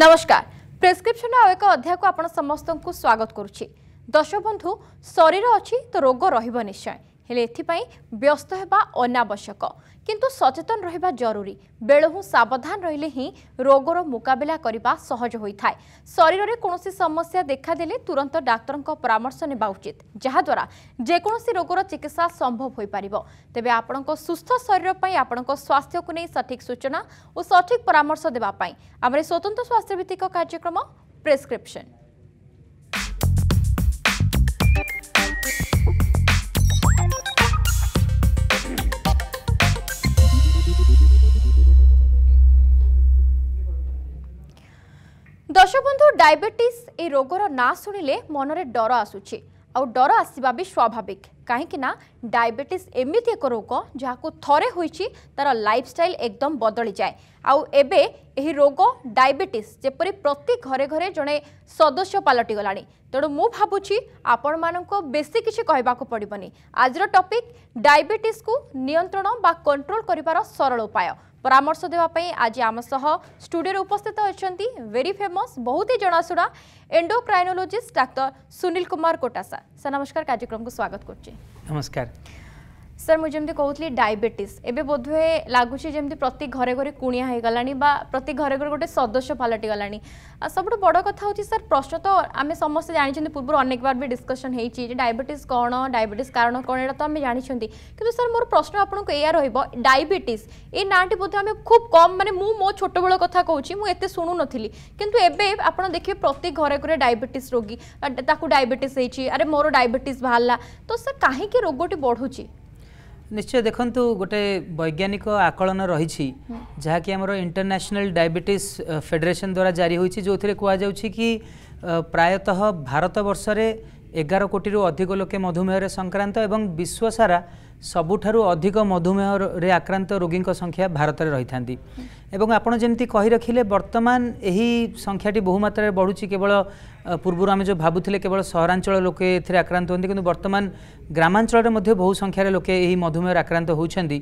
ନମସ୍କାର ପ୍ରେସ୍କ୍ରିପ୍ସନ୍ ଆଉ ଏକ ଅଧ୍ୟାୟକୁ ଆପଣ ସମସ୍ତଙ୍କୁ ସ୍ୱାଗତ କରୁଛି ଦଶବନ୍ଧୁ ଶରୀର ଅଛି ତ ରୋଗ ରହିବ ନିଶ୍ଚୟ ହେଲେ ଏଥିପାଇଁ ବ୍ୟସ୍ତ ହେବା ଅନାବଶ୍ୟକ କିନ୍ତୁ ସଚେତନ ରହିବା ଜରୁରୀ ବେଳୁ ସାବଧାନ ରହିଲେ ହିଁ ରୋଗର ମୁକାବିଲା କରିବା ସହଜ ହୋଇଥାଏ ଶରୀରରେ କୌଣସି ସମସ୍ୟା ଦେଖାଦେଲେ ତୁରନ୍ତ ଡାକ୍ତରଙ୍କ ପରାମର୍ଶ ନେବା ଉଚିତ ଯାହାଦ୍ୱାରା ଯେକୌଣସି ରୋଗର ଚିକିତ୍ସା ସମ୍ଭବ ହୋଇପାରିବ ତେବେ ଆପଣଙ୍କ ସୁସ୍ଥ ଶରୀର ପାଇଁ ଆପଣଙ୍କ ସ୍ୱାସ୍ଥ୍ୟକୁ ନେଇ ସଠିକ୍ ସୂଚନା ଓ ସଠିକ୍ ପରାମର୍ଶ ଦେବା ପାଇଁ ଆମର ସ୍ୱତନ୍ତ୍ର ସ୍ୱାସ୍ଥ୍ୟଭିତ୍ତିକ କାର୍ଯ୍ୟକ୍ରମ ପ୍ରେସ୍କ୍ରିପ୍ସନ୍ বন্ধু ডায়াবেটিস এই রোগর না শুণিলে মনরে ডর আসুচি ଆଉ ଡର ଆସିବା ବି ସ୍ୱାଭାବିକ କାହିଁକିନା ଡାଇବେଟିସ୍ ଏମିତି ଏକ ରୋଗ ଯାହାକୁ ଥରେ ହୋଇଛି ତା'ର ଲାଇଫଷ୍ଟାଇଲ୍ ଏକଦମ ବଦଳିଯାଏ ଆଉ ଏବେ ଏହି ରୋଗ ଡାଇବେଟିସ୍ ଯେପରି ପ୍ରତି ଘରେ ଘରେ ଜଣେ ସଦସ୍ୟ ପାଲଟିଗଲାଣି ତେଣୁ ମୁଁ ଭାବୁଛି ଆପଣମାନଙ୍କୁ ବେଶୀ କିଛି କହିବାକୁ ପଡ଼ିବନି ଆଜିର ଟପିକ୍ ଡାଇବେଟିସ୍କୁ ନିୟନ୍ତ୍ରଣ ବା କଣ୍ଟ୍ରୋଲ କରିବାର ସରଳ ଉପାୟ ପରାମର୍ଶ ଦେବା ପାଇଁ ଆଜି ଆମ ସହ ଷ୍ଟୁଡ଼ିଓରେ ଉପସ୍ଥିତ ଅଛନ୍ତି ଭେରି ଫେମସ୍ ବହୁତ ହି ଜଣାଶୁଣା endocrinologist doctor Sunil Kumar Kotasa sir ନମସ୍କାର କାର୍ଯ୍ୟକ୍ରମକୁ ସ୍ୱାଗତ କରୁଛି ନମସ୍କାର ସାର୍ ମୁଁ ଯେମିତି କହୁଥିଲି ଡାଇବେଟିସ୍ ଏବେ ବୋଧହୁଏ ଲାଗୁଛି ଯେମିତି ପ୍ରତି ଘରେ ଘରେ କୁଣିଆ ହେଇଗଲାଣି ବା ପ୍ରତି ଘରେ ଘରେ ଗୋଟେ ସଦସ୍ୟ ପାଲଟିଗଲାଣି ସବୁଠୁ ବଡ଼ କଥା ହେଉଛି ସାର୍ ପ୍ରଶ୍ନ ତ ଆମେ ସମସ୍ତେ ଜାଣିଛନ୍ତି ପୂର୍ବରୁ ଅନେକ ବାର ବି ଡିସ୍କସନ୍ ହେଇଛି ଯେ ଡାଇବେଟିସ୍ କ'ଣ ଡାଇବେଟିସ୍ କାରଣ କ'ଣ ଏଇଟା ତ ଆମେ ଜାଣିଛନ୍ତି କିନ୍ତୁ ସାର୍ ମୋର ପ୍ରଶ୍ନ ଆପଣଙ୍କୁ ଏଇଆ ରହିବ ଡାଇବେଟିସ୍ ଏ ନାଁଟି ବୋଧେ ଆମେ ଖୁବ୍ କମ୍ ମାନେ ମୁଁ ମୋ ଛୋଟବେଳ କଥା କହୁଛି ମୁଁ ଏତେ ଶୁଣୁନଥିଲି କିନ୍ତୁ ଏବେ ଆପଣ ଦେଖିବେ ପ୍ରତି ଘରେ ଘରେ ଡାଇବେଟିସ୍ ରୋଗୀ ତାକୁ ଡାଇବେଟିସ୍ ହେଇଛି ଆରେ ମୋର ଡାଇବେଟିସ୍ ବାହାରିଲା ତ ସାର୍ କାହିଁକି ରୋଗଟି ବଢ଼ୁଛି ନିଶ୍ଚୟ ଦେଖନ୍ତୁ ଗୋଟେ ବୈଜ୍ଞାନିକ ଆକଳନ ରହିଛି ଯାହାକି ଆମର ଇଣ୍ଟରନ୍ୟାସନାଲ ଡାଇବେଟିସ୍ ଫେଡେରେସନ ଦ୍ୱାରା ଜାରି ହୋଇଛି ଯେଉଁଥିରେ କୁହାଯାଉଛି କି ପ୍ରାୟତଃ ଭାରତବର୍ଷରେ ଏଗାର କୋଟିରୁ ଅଧିକ ଲୋକେ ମଧୁମେହରେ ସଂକ୍ରାନ୍ତ ଏବଂ ବିଶ୍ୱ ସାରା ସବୁଠାରୁ ଅଧିକ ମଧୁମେହରେ ଆକ୍ରାନ୍ତ ରୋଗୀଙ୍କ ସଂଖ୍ୟା ଭାରତରେ ରହିଥାନ୍ତି ଏବଂ ଆପଣ ଯେମିତି କହି ରଖିଲେ ବର୍ତ୍ତମାନ ଏହି ସଂଖ୍ୟାଟି ବହୁମାତ୍ରାରେ ବଢ଼ୁଛି କେବଳ ପୂର୍ବରୁ ଆମେ ଯେଉଁ ଭାବୁଥିଲେ କେବଳ ସହରାଞ୍ଚଳ ଲୋକେ ଏଥିରେ ଆକ୍ରାନ୍ତ ହୁଅନ୍ତି କିନ୍ତୁ ବର୍ତ୍ତମାନ ଗ୍ରାମାଞ୍ଚଳରେ ମଧ୍ୟ ବହୁ ସଂଖ୍ୟାରେ ଲୋକେ ଏହି ମଧୁମେହରେ ଆକ୍ରାନ୍ତ ହେଉଛନ୍ତି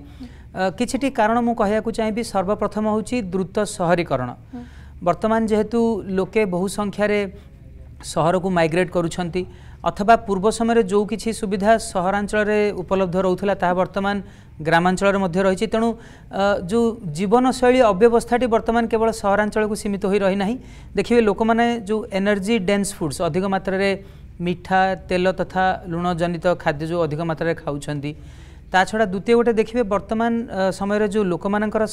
କିଛିଟି କାରଣ ମୁଁ କହିବାକୁ ଚାହିଁବି ସର୍ବପ୍ରଥମ ହେଉଛି ଦ୍ରୁତ ସହରୀକରଣ ବର୍ତ୍ତମାନ ଯେହେତୁ ଲୋକେ ବହୁ ସଂଖ୍ୟାରେ ସହରକୁ ମାଇଗ୍ରେଟ୍ କରୁଛନ୍ତି অথবা পূর্ব সময়ের যে কিছু সুবিধা সহরাঞ্চলের উপলব্ধ রহুলা তাহা বর্তমান গ্রামাঞ্চলের মধ্যে রয়েছে তেমন যে জীবনশৈলী অব্যবস্থাটি বর্তমান কেবল সহরাঞ্চলক সীমিত হয়ে রহি না দেখবে লোক মানে যে এনর্জি ডেন্স ফুডস অধিক মাত্রায় মিঠা তেল তথা লুণ জনিত খাদ্য যে অধিক মাত্রায় খাওয়া তা ছড়া দ্বিতীয় গোটে দেখবে বর্তমান সময়ের যে লোক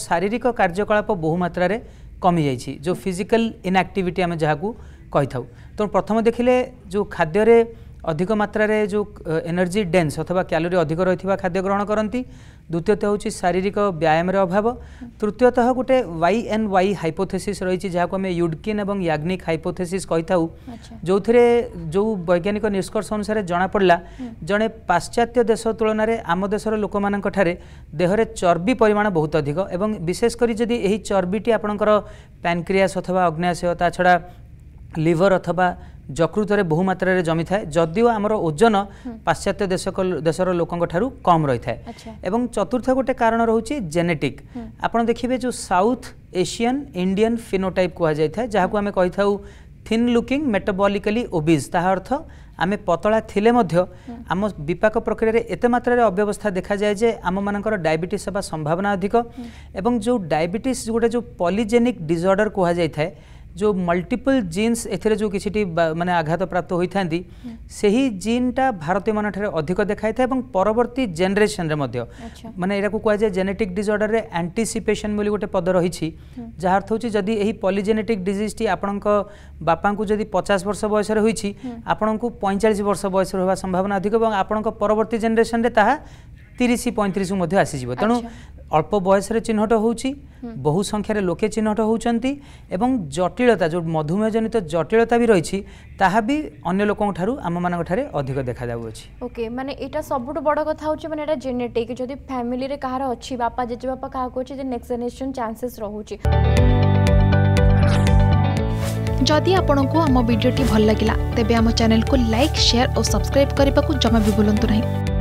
শারীরিক কার্যকলাপ বহু মাত্রায় কমি যাই যে ফিজিকাল ইনআক্টিভিটি আমি যাকে କହିଥାଉ ତେଣୁ ପ୍ରଥମ ଦେଖିଲେ ଯେଉଁ ଖାଦ୍ୟରେ ଅଧିକ ମାତ୍ରାରେ ଯେଉଁ ଏନର୍ଜି ଡେନ୍ସ ଅଥବା କ୍ୟାଲୋରୀ ଅଧିକ ରହିଥିବା ଖାଦ୍ୟ ଗ୍ରହଣ କରନ୍ତି ଦ୍ୱିତୀୟତଃ ହେଉଛି ଶାରୀରିକ ବ୍ୟାୟାମର ଅଭାବ ତୃତୀୟତଃ ଗୋଟେ ୱାଇ ଏନ୍ ୱାଇ ହାଇପୋଥେସିସ୍ ରହିଛି ଯାହାକୁ ଆମେ ୟୁଡ଼କିନ୍ ଏବଂ ୟାଗ୍ନିକ୍ ହାଇପୋଥେସିସ୍ କହିଥାଉ ଯେଉଁଥିରେ ଯେଉଁ ବୈଜ୍ଞାନିକ ନିଷ୍କର୍ଷ ଅନୁସାରେ ଜଣାପଡ଼ିଲା ଜଣେ ପାଶ୍ଚାତ୍ୟ ଦେଶ ତୁଳନାରେ ଆମ ଦେଶର ଲୋକମାନଙ୍କ ଠାରେ ଦେହରେ ଚର୍ବି ପରିମାଣ ବହୁତ ଅଧିକ ଏବଂ ବିଶେଷ କରି ଯଦି ଏହି ଚର୍ବିଟି ଆପଣଙ୍କର ପ୍ୟାନକ୍ରିଆସ୍ ଅଥବା ଅଗ୍ନାଶୟ ତା ଛଡ଼ା লিভর অথবা যকৃতরে বহু মাত্রায় জমি থাকে যদিও আমার ওজন পাশ্চাত্য দেশ দেশর লোক কম রয়েছে এবং চতুর্থ গোটে কারণ রয়েছে জেনেটিক আপনার দেখবে যে সাউথ এসিয়ান ইন্ডিয়ান ফিনোটাইপ কুহযাই থাকে যা আমি কইথাও থিন লুকিং মেটাবলিকালি ওবিজ তাহা অর্থ আমি পতলা থিলে মধ্য আম বিপাক প্রক্রিয়ার এতে মাত্রার অব্যবস্থা দেখা যায় যে আমার ডায়াবেটিস হওয়ার সম্ভাবনা অধিক এবং যে ডায়াবেটিস গোটে যে পলিজেনিক ডিজর্ডর কুহযাই থাকে जो मल्टीपल जीन्स एथेरे जो किसी माने आघात प्राप्त होई होती सही टा भारतीय ठरे अधिक देखाई था एवं परवर्ती परवर्त जेनेसन मानने कहा कहुए जेनेटिक डिसऑर्डर रे अच्छा। एंटीसिपेशन बोली गोटे पद रही हम्म। जार अर्थ हूँ जदि यही पलिजेनेटिक डिजिजटी आपण बापा को जदी पचास वर्ष बयस होती हम्म। आपन को पैंचाश वर्ष बयस संभावना अधिक एवं आपन को परवर्ती परवर्त रे ताहा तीस पैंतीस आसीज तेणु অল্প বয়সের চিহ্নট হচ্ছে বহু সংখ্যার লোকে চিহ্নট হচ্ছেন এবং জটিলতা যে মধুমেহ জনিত জটিলতা বি রয়েছে তাহা বি অন্য লোকঠার আমার অধিক দেখা যাচ্ছে ওকে মানে এটা সবুঠু বড় কথা হচ্ছে মানে এটা জেনেটিক যদি ফ্যামিলি কাহার অছি বাপা জেজেবাপা কাহা অছি যে নেক্সট জেনারেশন চান্সেস রহুছি যদি আপনার আমার ভিডিওটি ভাল লাগিলা তেবে আমার চ্যানেলকে লাইক শেয়ার ও সবসক্রাইব করা জমা বি ভুলতু না